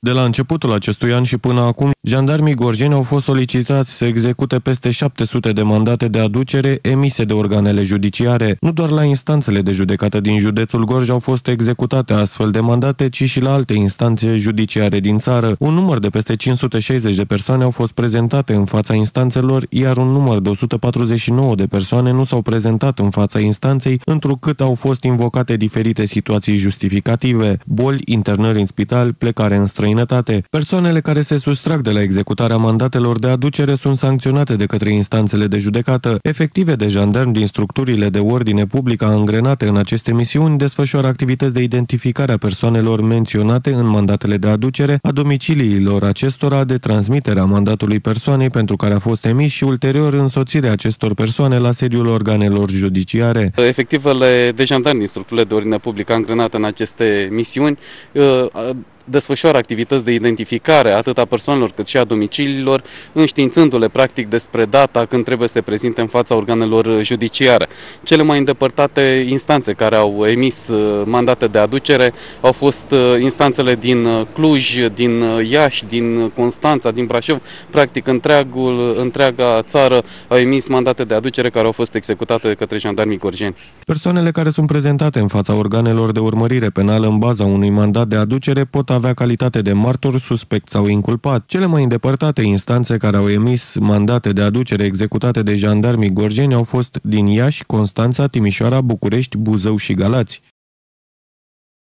De la începutul acestui an și până acum, jandarmii gorjeni au fost solicitați să execute peste 700 de mandate de aducere emise de organele judiciare. Nu doar la instanțele de judecată din județul Gorj au fost executate astfel de mandate, ci și la alte instanțe judiciare din țară. Un număr de peste 560 de persoane au fost prezentate în fața instanțelor, iar un număr de 149 de persoane nu s-au prezentat în fața instanței, întrucât au fost invocate diferite situații justificative, boli, internări în spital, plecare în străinătate străinătate. Persoanele care se sustrag de la executarea mandatelor de aducere sunt sancționate de către instanțele de judecată. Efective de jandarmi din structurile de ordine publică angrenate în aceste misiuni desfășoară activități de identificare a persoanelor menționate în mandatele de aducere, a domiciliilor acestora, de transmiterea mandatului persoanei pentru care a fost emis și ulterior însoțirea acestor persoane la sediul organelor judiciare. Efectivele de jandarmi din structurile de ordine publică angrenate în aceste misiuni uh, desfășoară activități de identificare atât a persoanelor cât și a domiciliilor, înștiințându-le practic despre data când trebuie să se prezinte în fața organelor judiciare. Cele mai îndepărtate instanțe care au emis uh, mandate de aducere au fost uh, instanțele din uh, Cluj, din Iași, din Constanța, din Brașov, practic întreagul, întreaga țară au emis mandate de aducere care au fost executate de către jandarmii gorjeni. Persoanele care sunt prezentate în fața organelor de urmărire penală în baza unui mandat de aducere pot avea calitate de martor, suspect sau inculpat. Cele mai îndepărtate instanțe care au emis mandate de aducere executate de jandarmii gorjeni au fost din Iași, Constanța, Timișoara, București, Buzău și Galați.